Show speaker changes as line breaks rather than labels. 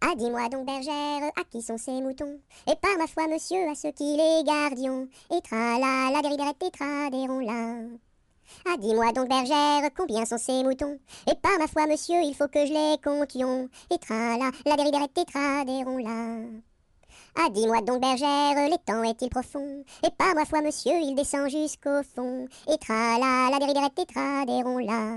Ah, dis-moi donc, bergère, à qui sont ces moutons Et eh par ma foi, monsieur, à ceux qui les gardions. Et tra la griberette, et des là. Ah, dis-moi donc, bergère, combien sont ces moutons Et eh par ma foi, monsieur, il faut que je les comptions. Et tra la griberette, et des là. Ah, dis-moi donc, bergère, temps est-il profond Et eh par ma foi, monsieur, il descend jusqu'au fond. Et tra la griberette, et des là.